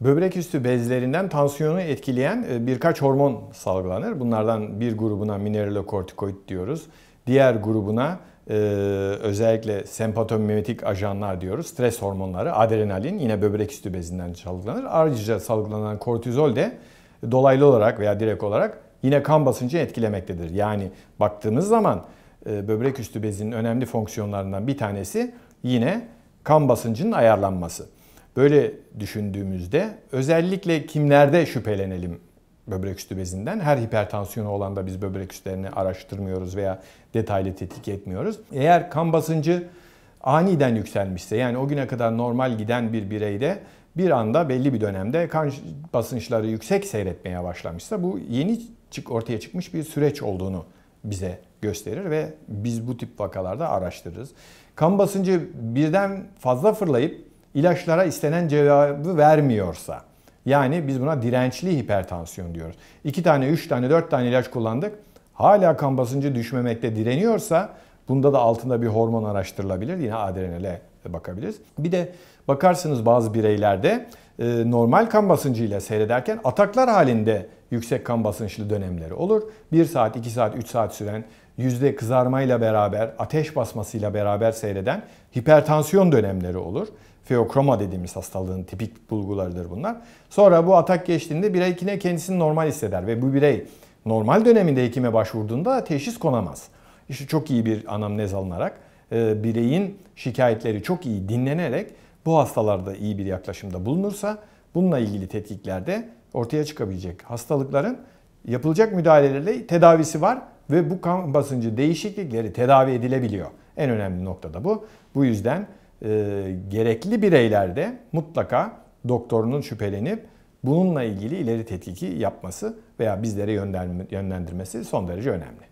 Böbrek üstü bezlerinden tansiyonu etkileyen e, birkaç hormon salgılanır. Bunlardan bir grubuna mineralokortikoid diyoruz. Diğer grubuna e, özellikle sempatomimetik ajanlar diyoruz. Stres hormonları, adrenalin yine böbrek üstü bezinden salgılanır. Ayrıca salgılanan kortizol de dolaylı olarak veya direkt olarak yine kan basıncı etkilemektedir. Yani baktığımız zaman e, böbrek üstü bezinin önemli fonksiyonlarından bir tanesi yine kan basıncının ayarlanması. Böyle düşündüğümüzde özellikle kimlerde şüphelenelim böbrek üstü bezinden. Her hipertansiyonu olan da biz böbrek üstlerini araştırmıyoruz veya detaylı tetkik etmiyoruz. Eğer kan basıncı aniden yükselmişse yani o güne kadar normal giden bir bireyde bir anda belli bir dönemde kan basınçları yüksek seyretmeye başlamışsa bu yeni çık ortaya çıkmış bir süreç olduğunu bize gösterir ve biz bu tip vakalarda araştırırız. Kan basıncı birden fazla fırlayıp ilaçlara istenen cevabı vermiyorsa yani biz buna dirençli hipertansiyon diyoruz. 2 tane, 3 tane, 4 tane ilaç kullandık. Hala kan basıncı düşmemekte direniyorsa bunda da altında bir hormon araştırılabilir. Yine adrenale bakabiliriz. Bir de bakarsınız bazı bireylerde e, normal kan basıncıyla seyrederken ataklar halinde yüksek kan basınçlı dönemleri olur. 1 saat, 2 saat, 3 saat süren yüzde kızarmayla beraber, ateş basmasıyla beraber seyreden hipertansiyon dönemleri olur. Feokroma dediğimiz hastalığın tipik bulgularıdır bunlar. Sonra bu atak geçtiğinde birey yine kendisini normal hisseder ve bu birey normal döneminde hekime başvurduğunda teşhis konamaz. İşte çok iyi bir anamnez alınarak e, bireyin şikayetleri çok iyi dinlenerek bu hastalarda iyi bir yaklaşımda bulunursa bununla ilgili tetkiklerde ortaya çıkabilecek hastalıkların yapılacak müdahalelerle tedavisi var ve bu kan basıncı değişiklikleri tedavi edilebiliyor. En önemli nokta da bu. Bu yüzden e, gerekli bireylerde mutlaka doktorunun şüphelenip bununla ilgili ileri tetkiki yapması veya bizlere yönlendirmesi son derece önemli.